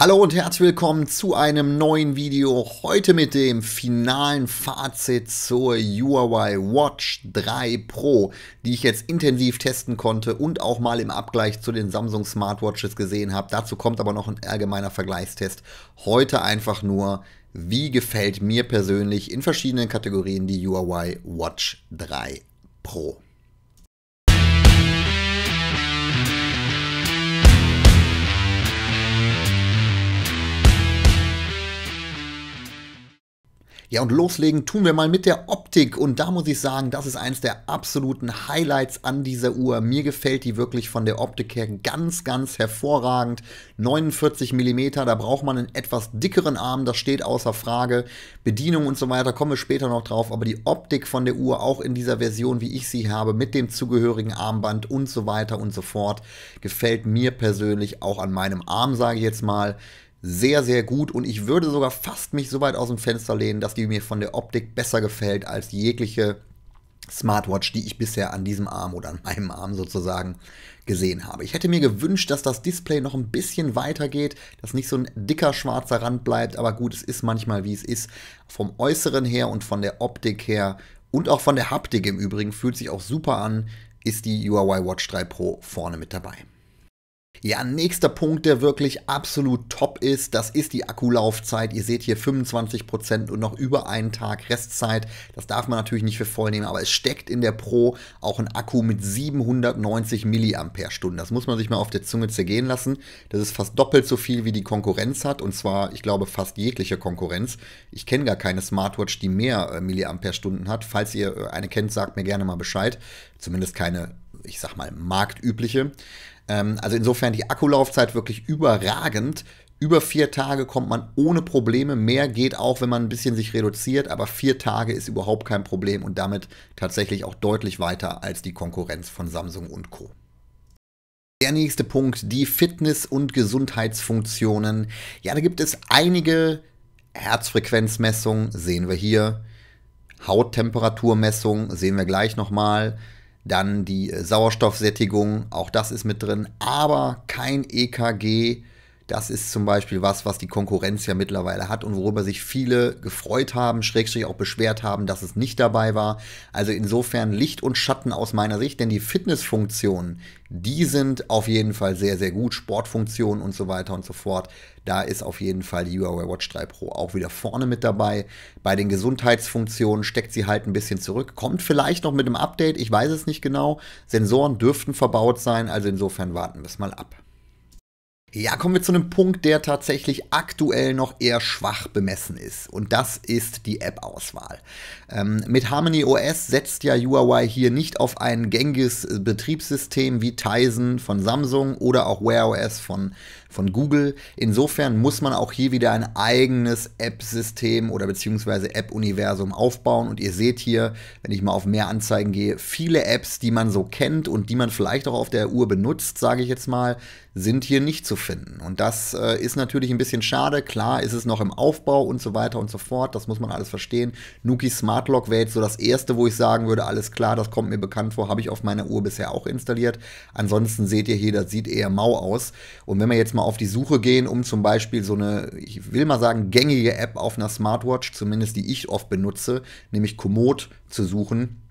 Hallo und herzlich willkommen zu einem neuen Video. Heute mit dem finalen Fazit zur Huawei Watch 3 Pro, die ich jetzt intensiv testen konnte und auch mal im Abgleich zu den Samsung Smartwatches gesehen habe. Dazu kommt aber noch ein allgemeiner Vergleichstest. Heute einfach nur, wie gefällt mir persönlich in verschiedenen Kategorien die Huawei Watch 3 Pro. Ja, und loslegen tun wir mal mit der Optik. Und da muss ich sagen, das ist eines der absoluten Highlights an dieser Uhr. Mir gefällt die wirklich von der Optik her ganz, ganz hervorragend. 49 mm, da braucht man einen etwas dickeren Arm, das steht außer Frage. Bedienung und so weiter, kommen wir später noch drauf. Aber die Optik von der Uhr, auch in dieser Version, wie ich sie habe, mit dem zugehörigen Armband und so weiter und so fort, gefällt mir persönlich auch an meinem Arm, sage ich jetzt mal sehr, sehr gut und ich würde sogar fast mich so weit aus dem Fenster lehnen, dass die mir von der Optik besser gefällt als jegliche Smartwatch, die ich bisher an diesem Arm oder an meinem Arm sozusagen gesehen habe. Ich hätte mir gewünscht, dass das Display noch ein bisschen weiter geht, dass nicht so ein dicker schwarzer Rand bleibt, aber gut, es ist manchmal wie es ist. Vom Äußeren her und von der Optik her und auch von der Haptik im Übrigen fühlt sich auch super an, ist die UI Watch 3 Pro vorne mit dabei. Ja, nächster Punkt, der wirklich absolut top ist, das ist die Akkulaufzeit. Ihr seht hier 25% Prozent und noch über einen Tag Restzeit. Das darf man natürlich nicht für voll nehmen, aber es steckt in der Pro auch ein Akku mit 790 mAh. Das muss man sich mal auf der Zunge zergehen lassen. Das ist fast doppelt so viel, wie die Konkurrenz hat und zwar, ich glaube, fast jegliche Konkurrenz. Ich kenne gar keine Smartwatch, die mehr äh, milliampere hat. Falls ihr äh, eine kennt, sagt mir gerne mal Bescheid. Zumindest keine ich sag mal, marktübliche. Ähm, also insofern die Akkulaufzeit wirklich überragend. Über vier Tage kommt man ohne Probleme. Mehr geht auch, wenn man ein bisschen sich reduziert, aber vier Tage ist überhaupt kein Problem und damit tatsächlich auch deutlich weiter als die Konkurrenz von Samsung und Co. Der nächste Punkt, die Fitness- und Gesundheitsfunktionen. Ja, da gibt es einige Herzfrequenzmessungen, sehen wir hier. Hauttemperaturmessung sehen wir gleich nochmal. Dann die äh, Sauerstoffsättigung, auch das ist mit drin, aber kein EKG, das ist zum Beispiel was, was die Konkurrenz ja mittlerweile hat und worüber sich viele gefreut haben, schrägstrich auch beschwert haben, dass es nicht dabei war. Also insofern Licht und Schatten aus meiner Sicht, denn die Fitnessfunktionen, die sind auf jeden Fall sehr, sehr gut. Sportfunktionen und so weiter und so fort. Da ist auf jeden Fall die Huawei Watch 3 Pro auch wieder vorne mit dabei. Bei den Gesundheitsfunktionen steckt sie halt ein bisschen zurück. Kommt vielleicht noch mit einem Update, ich weiß es nicht genau. Sensoren dürften verbaut sein, also insofern warten wir es mal ab. Ja, kommen wir zu einem Punkt, der tatsächlich aktuell noch eher schwach bemessen ist. Und das ist die App-Auswahl. Ähm, mit Harmony OS setzt ja UI hier nicht auf ein gängiges äh, Betriebssystem wie Tizen von Samsung oder auch Wear OS von von Google. Insofern muss man auch hier wieder ein eigenes App-System oder beziehungsweise App-Universum aufbauen. Und ihr seht hier, wenn ich mal auf mehr Anzeigen gehe, viele Apps, die man so kennt und die man vielleicht auch auf der Uhr benutzt, sage ich jetzt mal, sind hier nicht zu finden. Und das äh, ist natürlich ein bisschen schade. Klar ist es noch im Aufbau und so weiter und so fort. Das muss man alles verstehen. Nuki Smart Lock wäre jetzt so das erste, wo ich sagen würde, alles klar, das kommt mir bekannt vor, habe ich auf meiner Uhr bisher auch installiert. Ansonsten seht ihr hier, das sieht eher mau aus. Und wenn man jetzt mal mal auf die Suche gehen, um zum Beispiel so eine, ich will mal sagen, gängige App auf einer Smartwatch, zumindest die ich oft benutze, nämlich Komoot zu suchen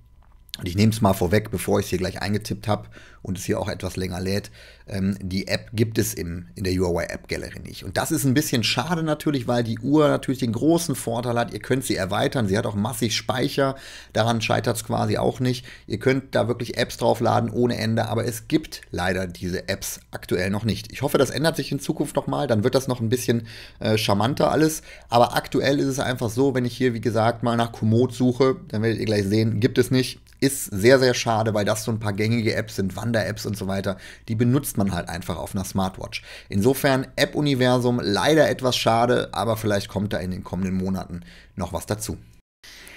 und ich nehme es mal vorweg, bevor ich es hier gleich eingetippt habe und es hier auch etwas länger lädt, ähm, die App gibt es im, in der UI App Gallery nicht. Und das ist ein bisschen schade natürlich, weil die Uhr natürlich den großen Vorteil hat, ihr könnt sie erweitern, sie hat auch massig Speicher, daran scheitert es quasi auch nicht. Ihr könnt da wirklich Apps draufladen ohne Ende, aber es gibt leider diese Apps aktuell noch nicht. Ich hoffe, das ändert sich in Zukunft nochmal, dann wird das noch ein bisschen äh, charmanter alles. Aber aktuell ist es einfach so, wenn ich hier, wie gesagt, mal nach Komoot suche, dann werdet ihr gleich sehen, gibt es nicht ist sehr, sehr schade, weil das so ein paar gängige Apps sind, Wander-Apps und so weiter. Die benutzt man halt einfach auf einer Smartwatch. Insofern App-Universum leider etwas schade, aber vielleicht kommt da in den kommenden Monaten noch was dazu.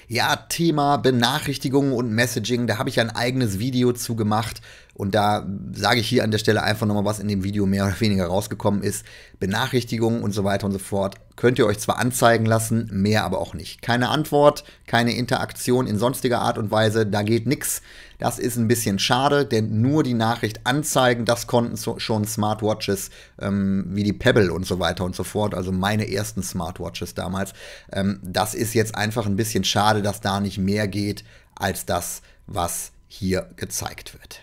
Ja, Thema Benachrichtigungen und Messaging, da habe ich ein eigenes Video zu gemacht. Und da sage ich hier an der Stelle einfach nochmal, was in dem Video mehr oder weniger rausgekommen ist. Benachrichtigungen und so weiter und so fort könnt ihr euch zwar anzeigen lassen, mehr aber auch nicht. Keine Antwort, keine Interaktion in sonstiger Art und Weise, da geht nichts. Das ist ein bisschen schade, denn nur die Nachricht anzeigen, das konnten schon Smartwatches ähm, wie die Pebble und so weiter und so fort, also meine ersten Smartwatches damals. Ähm, das ist jetzt einfach ein bisschen schade, dass da nicht mehr geht als das, was hier gezeigt wird.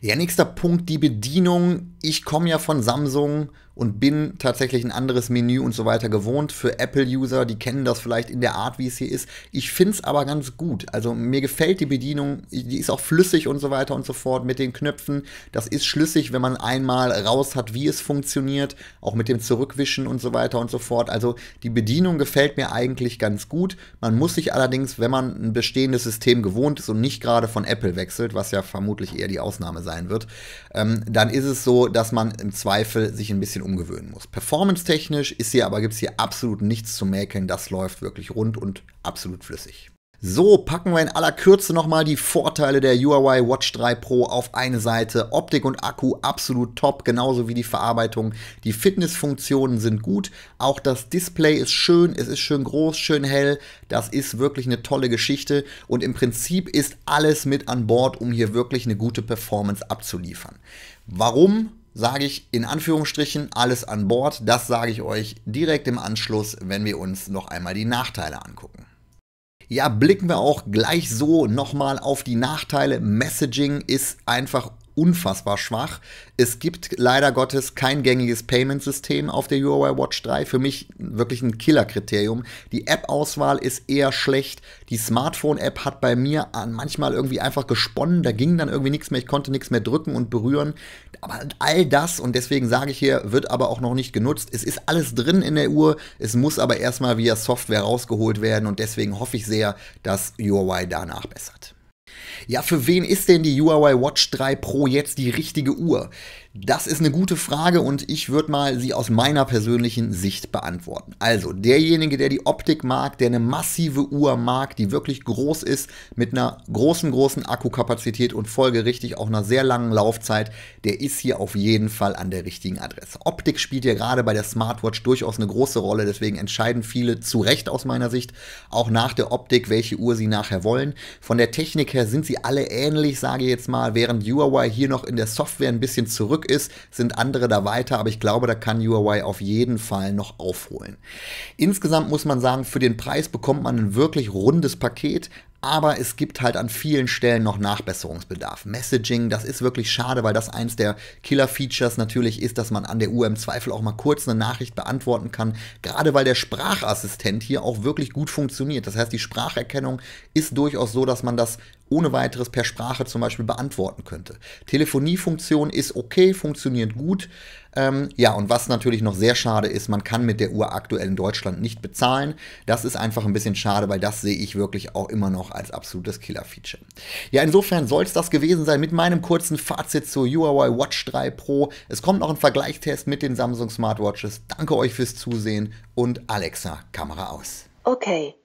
Ja, nächster Punkt, die Bedienung. Ich komme ja von Samsung und bin tatsächlich ein anderes Menü und so weiter gewohnt. Für Apple-User, die kennen das vielleicht in der Art, wie es hier ist. Ich finde es aber ganz gut. Also mir gefällt die Bedienung, die ist auch flüssig und so weiter und so fort mit den Knöpfen. Das ist schlüssig, wenn man einmal raus hat, wie es funktioniert, auch mit dem Zurückwischen und so weiter und so fort. Also die Bedienung gefällt mir eigentlich ganz gut. Man muss sich allerdings, wenn man ein bestehendes System gewohnt ist und nicht gerade von Apple wechselt, was ja vermutlich eher die Ausnahme sein wird, ähm, dann ist es so, dass man im Zweifel sich ein bisschen umgewöhnen muss. Performance-technisch ist hier aber gibt es hier absolut nichts zu mäkeln. Das läuft wirklich rund und absolut flüssig. So, packen wir in aller Kürze nochmal die Vorteile der UI Watch 3 Pro auf eine Seite. Optik und Akku absolut top, genauso wie die Verarbeitung. Die Fitnessfunktionen sind gut. Auch das Display ist schön, es ist schön groß, schön hell. Das ist wirklich eine tolle Geschichte. Und im Prinzip ist alles mit an Bord, um hier wirklich eine gute Performance abzuliefern. Warum sage ich in Anführungsstrichen alles an Bord. Das sage ich euch direkt im Anschluss, wenn wir uns noch einmal die Nachteile angucken. Ja, blicken wir auch gleich so nochmal auf die Nachteile. Messaging ist einfach unfassbar schwach. Es gibt leider Gottes kein gängiges Payment-System auf der UI Watch 3. Für mich wirklich ein Killer-Kriterium. Die App-Auswahl ist eher schlecht. Die Smartphone-App hat bei mir manchmal irgendwie einfach gesponnen. Da ging dann irgendwie nichts mehr. Ich konnte nichts mehr drücken und berühren. Aber halt all das, und deswegen sage ich hier, wird aber auch noch nicht genutzt. Es ist alles drin in der Uhr. Es muss aber erstmal via Software rausgeholt werden. Und deswegen hoffe ich sehr, dass UI da nachbessert. Ja, für wen ist denn die Huawei Watch 3 Pro jetzt die richtige Uhr? Das ist eine gute Frage und ich würde mal sie aus meiner persönlichen Sicht beantworten. Also, derjenige, der die Optik mag, der eine massive Uhr mag, die wirklich groß ist, mit einer großen, großen Akkukapazität und folgerichtig auch einer sehr langen Laufzeit, der ist hier auf jeden Fall an der richtigen Adresse. Optik spielt ja gerade bei der Smartwatch durchaus eine große Rolle, deswegen entscheiden viele zu Recht aus meiner Sicht auch nach der Optik, welche Uhr sie nachher wollen. Von der Technik her sind sie alle ähnlich, sage ich jetzt mal, während Huawei hier noch in der Software ein bisschen zurück ist, sind andere da weiter, aber ich glaube, da kann UAY auf jeden Fall noch aufholen. Insgesamt muss man sagen, für den Preis bekommt man ein wirklich rundes Paket, aber es gibt halt an vielen Stellen noch Nachbesserungsbedarf. Messaging, das ist wirklich schade, weil das eins der Killer-Features natürlich ist, dass man an der Uhr im Zweifel auch mal kurz eine Nachricht beantworten kann. Gerade weil der Sprachassistent hier auch wirklich gut funktioniert. Das heißt, die Spracherkennung ist durchaus so, dass man das ohne weiteres per Sprache zum Beispiel beantworten könnte. Telefoniefunktion ist okay, funktioniert gut. Ähm, ja, und was natürlich noch sehr schade ist, man kann mit der Uhr aktuell in Deutschland nicht bezahlen. Das ist einfach ein bisschen schade, weil das sehe ich wirklich auch immer noch als absolutes Killer-Feature. Ja, insofern soll es das gewesen sein mit meinem kurzen Fazit zur Huawei Watch 3 Pro. Es kommt noch ein Vergleichstest mit den Samsung Smartwatches. Danke euch fürs Zusehen und Alexa, Kamera aus. Okay.